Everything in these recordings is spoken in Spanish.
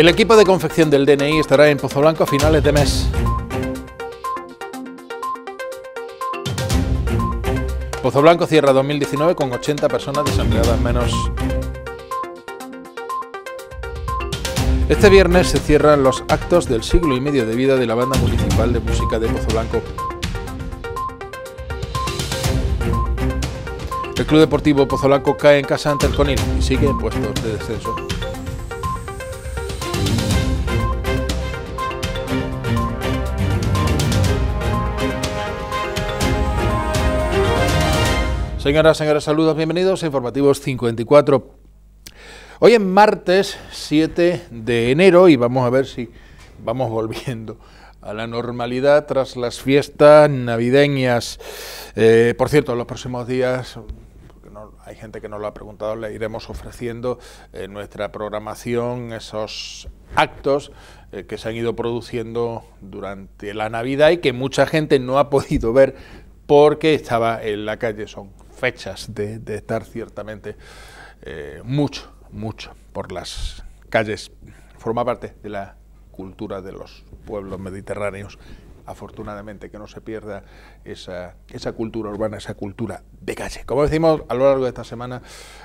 El equipo de confección del DNI estará en Pozo Blanco a finales de mes. Pozo Blanco cierra 2019 con 80 personas desempleadas menos. Este viernes se cierran los actos del siglo y medio de vida de la Banda Municipal de Música de Pozo Blanco. El Club Deportivo Pozo Blanco cae en casa ante el Conil y sigue en puestos de descenso. Señoras, señores, saludos, bienvenidos a Informativos 54. Hoy es martes 7 de enero y vamos a ver si vamos volviendo a la normalidad tras las fiestas navideñas. Eh, por cierto, en los próximos días porque hay gente que nos lo ha preguntado, le iremos ofreciendo en nuestra programación esos actos eh, que se han ido produciendo durante la Navidad y que mucha gente no ha podido ver porque estaba en la calle. Son fechas de, estar ciertamente eh, mucho, mucho por las calles. Forma parte de la cultura de los pueblos mediterráneos. Afortunadamente que no se pierda esa, esa cultura urbana, esa cultura de calle. Como decimos, a lo largo de esta semana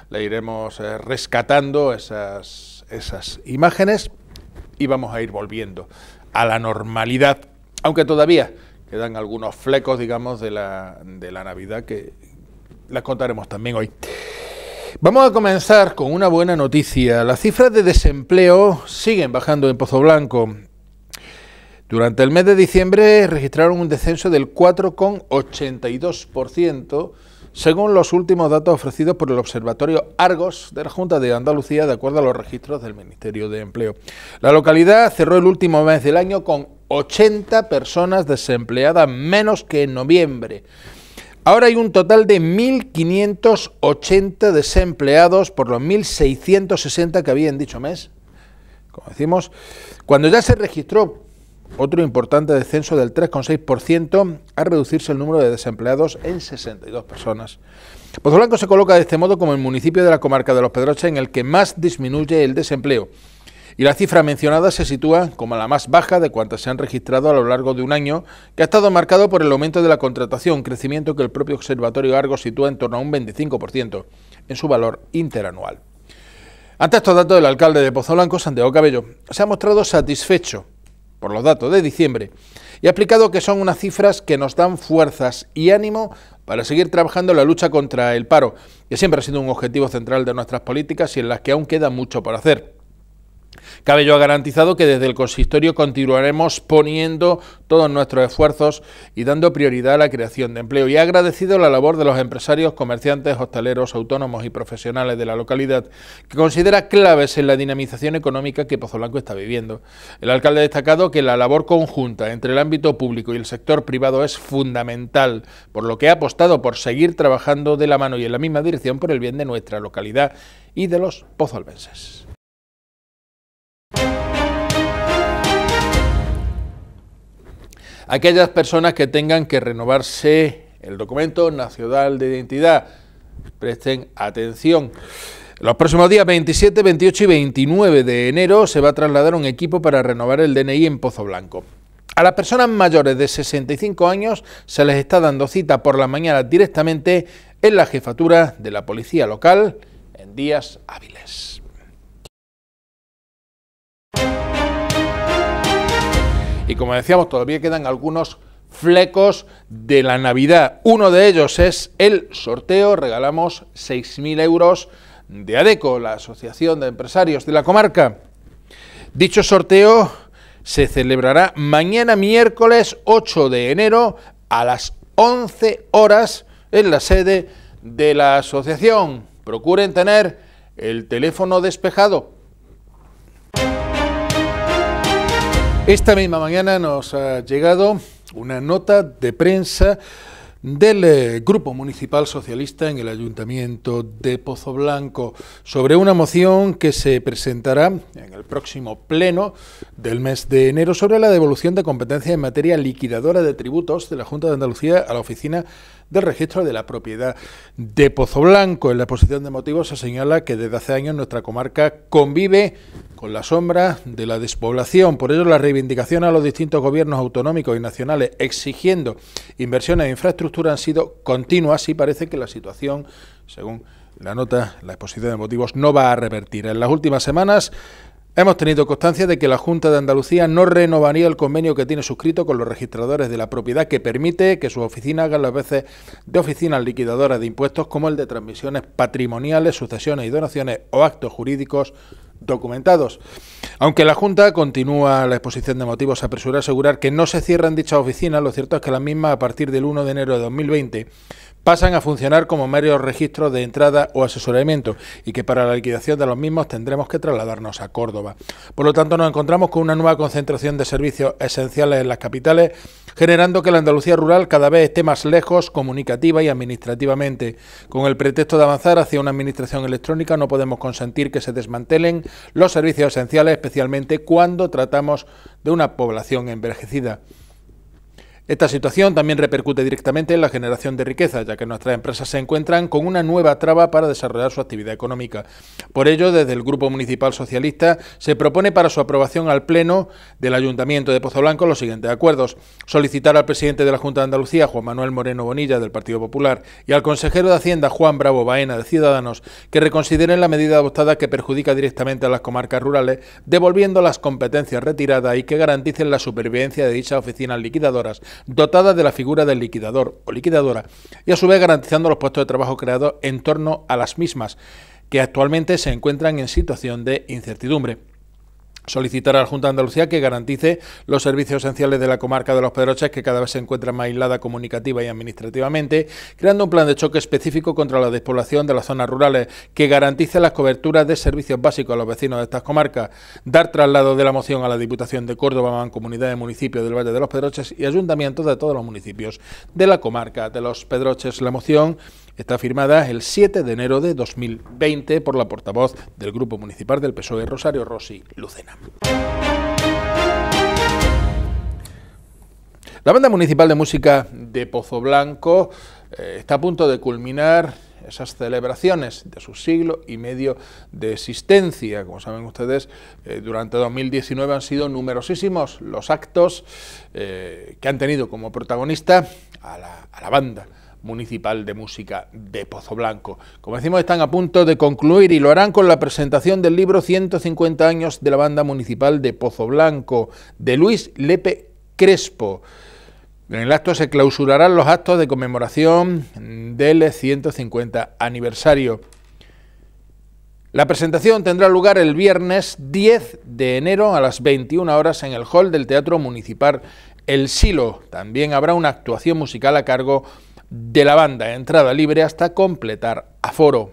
le iremos eh, rescatando esas, esas imágenes y vamos a ir volviendo a la normalidad, aunque todavía quedan algunos flecos, digamos, de la, de la Navidad que, la contaremos también hoy. Vamos a comenzar con una buena noticia. Las cifras de desempleo siguen bajando en Pozo Blanco. Durante el mes de diciembre registraron un descenso del 4,82%, según los últimos datos ofrecidos por el Observatorio Argos de la Junta de Andalucía, de acuerdo a los registros del Ministerio de Empleo. La localidad cerró el último mes del año con 80 personas desempleadas menos que en noviembre, Ahora hay un total de 1.580 desempleados por los 1.660 que había en dicho mes. Como decimos, cuando ya se registró otro importante descenso del 3,6%, a reducirse el número de desempleados en 62 personas. Pozo Blanco se coloca de este modo como el municipio de la comarca de Los Pedroches en el que más disminuye el desempleo y la cifra mencionada se sitúa como la más baja de cuantas se han registrado a lo largo de un año, que ha estado marcado por el aumento de la contratación, crecimiento que el propio Observatorio Argos sitúa en torno a un 25% en su valor interanual. Ante estos datos, el alcalde de Pozolanco, Santiago Cabello, se ha mostrado satisfecho por los datos de diciembre y ha explicado que son unas cifras que nos dan fuerzas y ánimo para seguir trabajando en la lucha contra el paro, que siempre ha sido un objetivo central de nuestras políticas y en las que aún queda mucho por hacer. Cabello ha garantizado que desde el consistorio continuaremos poniendo todos nuestros esfuerzos y dando prioridad a la creación de empleo y ha agradecido la labor de los empresarios, comerciantes, hosteleros, autónomos y profesionales de la localidad que considera claves en la dinamización económica que Pozolanco está viviendo. El alcalde ha destacado que la labor conjunta entre el ámbito público y el sector privado es fundamental, por lo que ha apostado por seguir trabajando de la mano y en la misma dirección por el bien de nuestra localidad y de los pozolvenses. aquellas personas que tengan que renovarse el documento nacional de identidad. Presten atención. Los próximos días 27, 28 y 29 de enero se va a trasladar un equipo para renovar el DNI en Pozo Blanco. A las personas mayores de 65 años se les está dando cita por la mañana directamente en la jefatura de la policía local en días hábiles. Y como decíamos, todavía quedan algunos flecos de la Navidad. Uno de ellos es el sorteo. Regalamos 6.000 euros de ADECO, la Asociación de Empresarios de la Comarca. Dicho sorteo se celebrará mañana miércoles 8 de enero a las 11 horas en la sede de la asociación. Procuren tener el teléfono despejado Esta misma mañana nos ha llegado una nota de prensa del eh, Grupo Municipal Socialista en el Ayuntamiento de Pozoblanco sobre una moción que se presentará en el próximo pleno del mes de enero sobre la devolución de competencia en materia liquidadora de tributos de la Junta de Andalucía a la Oficina del registro de la propiedad de Pozo Blanco. En la exposición de motivos se señala que desde hace años nuestra comarca convive con la sombra de la despoblación. Por ello, las reivindicaciones a los distintos gobiernos autonómicos y nacionales exigiendo inversiones en infraestructura han sido continuas y parece que la situación, según la nota, la exposición de motivos, no va a revertir. En las últimas semanas Hemos tenido constancia de que la Junta de Andalucía no renovaría el convenio que tiene suscrito con los registradores de la propiedad que permite que sus oficinas hagan las veces de oficinas liquidadoras de impuestos como el de transmisiones patrimoniales, sucesiones y donaciones o actos jurídicos documentados. Aunque la Junta continúa la exposición de motivos apresura a asegurar que no se cierran dichas oficinas, lo cierto es que la misma a partir del 1 de enero de 2020 pasan a funcionar como meros registros de entrada o asesoramiento y que para la liquidación de los mismos tendremos que trasladarnos a Córdoba. Por lo tanto, nos encontramos con una nueva concentración de servicios esenciales en las capitales, generando que la Andalucía rural cada vez esté más lejos comunicativa y administrativamente. Con el pretexto de avanzar hacia una administración electrónica no podemos consentir que se desmantelen los servicios esenciales, especialmente cuando tratamos de una población envejecida. Esta situación también repercute directamente en la generación de riqueza, ya que nuestras empresas se encuentran con una nueva traba para desarrollar su actividad económica. Por ello, desde el Grupo Municipal Socialista se propone para su aprobación al Pleno del Ayuntamiento de Pozoblanco los siguientes acuerdos. Solicitar al presidente de la Junta de Andalucía, Juan Manuel Moreno Bonilla, del Partido Popular, y al consejero de Hacienda, Juan Bravo Baena, de Ciudadanos, que reconsideren la medida adoptada que perjudica directamente a las comarcas rurales, devolviendo las competencias retiradas y que garanticen la supervivencia de dichas oficinas liquidadoras dotada de la figura del liquidador o liquidadora y a su vez garantizando los puestos de trabajo creados en torno a las mismas, que actualmente se encuentran en situación de incertidumbre solicitar a la Junta de Andalucía que garantice los servicios esenciales de la comarca de los Pedroches, que cada vez se encuentra más aislada comunicativa y administrativamente, creando un plan de choque específico contra la despoblación de las zonas rurales, que garantice las coberturas de servicios básicos a los vecinos de estas comarcas, dar traslado de la moción a la Diputación de Córdoba, Mancomunidad de Municipios del Valle de los Pedroches y ayuntamientos de todos los municipios de la comarca de los Pedroches. La moción Está firmada el 7 de enero de 2020 por la portavoz del Grupo Municipal del PSOE, Rosario Rossi Lucena. La Banda Municipal de Música de Pozo Blanco eh, está a punto de culminar esas celebraciones de su siglo y medio de existencia. Como saben ustedes, eh, durante 2019 han sido numerosísimos los actos eh, que han tenido como protagonista a la banda Municipal de Música de Pozo Blanco. Como decimos, están a punto de concluir y lo harán con la presentación del libro 150 años de la Banda Municipal de Pozo Blanco, de Luis Lepe Crespo. En el acto se clausurarán los actos de conmemoración del 150 aniversario. La presentación tendrá lugar el viernes 10 de enero a las 21 horas en el hall del Teatro Municipal El Silo. También habrá una actuación musical a cargo de la banda, entrada libre hasta completar aforo.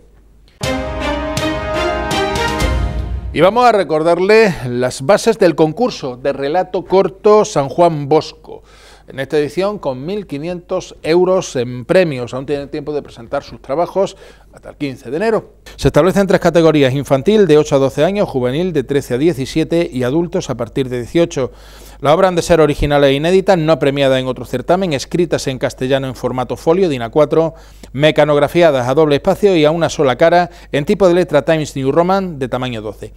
Y vamos a recordarle las bases del concurso de relato corto San Juan Bosco en esta edición con 1.500 euros en premios. Aún tienen tiempo de presentar sus trabajos hasta el 15 de enero. Se establecen tres categorías, infantil de 8 a 12 años, juvenil de 13 a 17 y adultos a partir de 18. Las obras han de ser originales e inéditas, no premiadas en otro certamen, escritas en castellano en formato folio, DIN A4, mecanografiadas a doble espacio y a una sola cara, en tipo de letra Times New Roman de tamaño 12.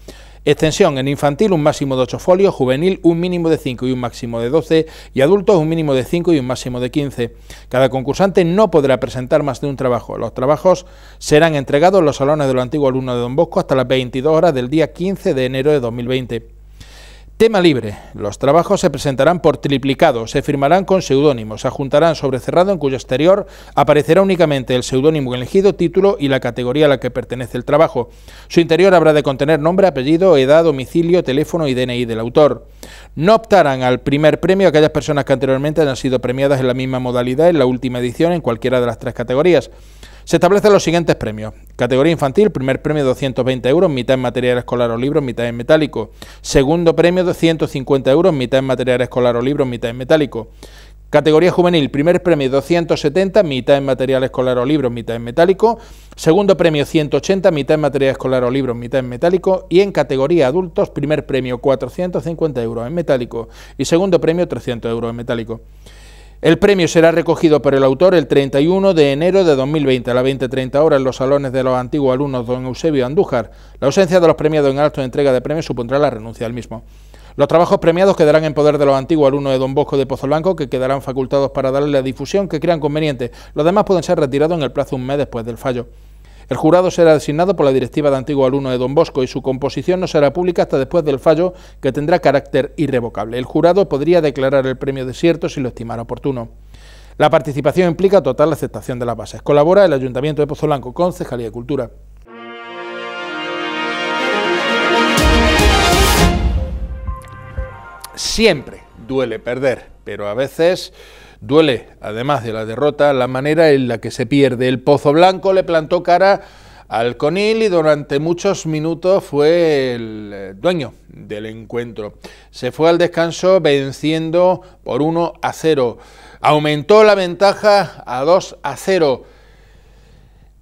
Extensión en infantil un máximo de 8 folios, juvenil un mínimo de 5 y un máximo de 12 y adultos un mínimo de 5 y un máximo de 15. Cada concursante no podrá presentar más de un trabajo. Los trabajos serán entregados en los salones de antiguo antiguos de Don Bosco hasta las 22 horas del día 15 de enero de 2020. Tema libre. Los trabajos se presentarán por triplicado, se firmarán con seudónimos, se adjuntarán sobre cerrado en cuyo exterior aparecerá únicamente el seudónimo elegido, título y la categoría a la que pertenece el trabajo. Su interior habrá de contener nombre, apellido, edad, domicilio, teléfono y DNI del autor. No optarán al primer premio aquellas personas que anteriormente hayan sido premiadas en la misma modalidad en la última edición en cualquiera de las tres categorías. Se establecen los siguientes premios. Categoría infantil, primer premio 220 euros, mitad en material escolar o libros, mitad en metálico. Segundo premio 250 euros, mitad en material escolar o libros, mitad en metálico. Categoría juvenil, primer premio 270, mitad en material escolar o libros, mitad en metálico. Segundo premio 180, mitad en material escolar o libros, mitad en metálico. Y en categoría adultos, primer premio 450 euros en metálico y segundo premio 300 euros en metálico. El premio será recogido por el autor el 31 de enero de 2020 a las 20.30 horas en los salones de los antiguos alumnos don Eusebio Andújar. La ausencia de los premiados en alto de entrega de premios supondrá la renuncia al mismo. Los trabajos premiados quedarán en poder de los antiguos alumnos de Don Bosco de Pozo Blanco, que quedarán facultados para darle la difusión que crean conveniente. Los demás pueden ser retirados en el plazo de un mes después del fallo. El jurado será designado por la directiva de antiguo alumno de Don Bosco y su composición no será pública hasta después del fallo que tendrá carácter irrevocable. El jurado podría declarar el premio desierto si lo estimara oportuno. La participación implica total aceptación de las bases. Colabora el Ayuntamiento de Pozo Blanco, Concejalía de Cultura. Siempre duele perder, pero a veces Duele, además de la derrota, la manera en la que se pierde. El Pozo Blanco le plantó cara al Conil y durante muchos minutos fue el eh, dueño del encuentro. Se fue al descanso venciendo por 1 a 0. Aumentó la ventaja a 2 a 0.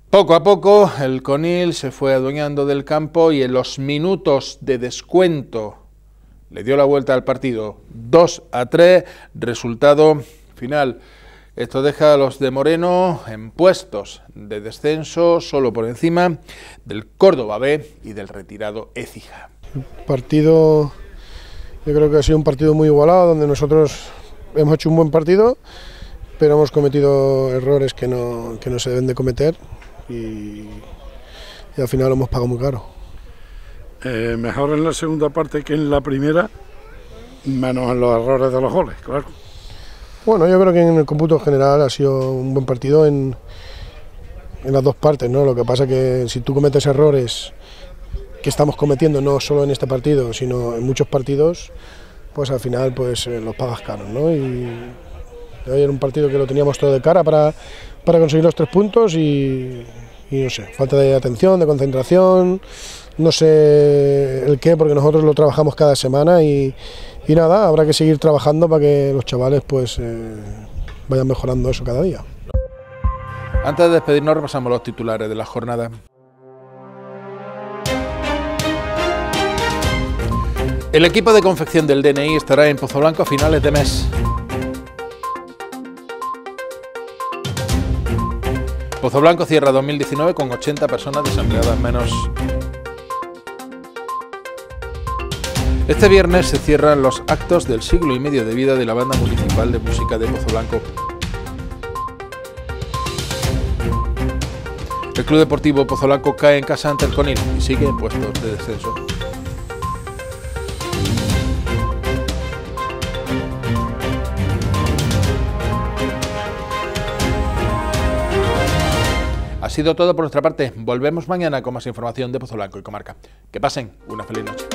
Poco a poco el Conil se fue adueñando del campo y en los minutos de descuento le dio la vuelta al partido. 2 a 3, resultado final. Esto deja a los de Moreno en puestos de descenso, solo por encima del Córdoba B y del retirado Écija. partido, yo creo que ha sido un partido muy igualado, donde nosotros hemos hecho un buen partido, pero hemos cometido errores que no, se deben de cometer y, al final lo hemos pagado muy caro. Eh, mejor en la segunda parte que en la primera, menos en los errores de los goles, claro. Bueno, yo creo que en el cómputo general ha sido un buen partido en, las dos partes, ¿no? Lo que pasa que si tú cometes errores que estamos cometiendo no solo en este partido, sino en muchos partidos, pues al final pues eh, los pagas caros, ¿no? Y hoy era un partido que lo teníamos todo de cara para, para conseguir los tres puntos y, y no sé, falta de atención, de concentración, no sé el qué, porque nosotros lo trabajamos cada semana y, y nada, habrá que seguir trabajando para que los chavales pues eh, vayan mejorando eso cada día. Antes de despedirnos repasamos los titulares de la jornada. El equipo de confección del DNI estará en Pozoblanco a finales de mes. Pozoblanco cierra 2019 con 80 personas desempleadas menos. Este viernes se cierran los actos del siglo y medio de vida de la Banda Municipal de Música de Pozo Blanco. El Club Deportivo Pozo Blanco cae en casa ante el Conil y sigue en puestos de descenso. Ha sido todo por nuestra parte. Volvemos mañana con más información de Pozo Blanco y Comarca. Que pasen una feliz noche.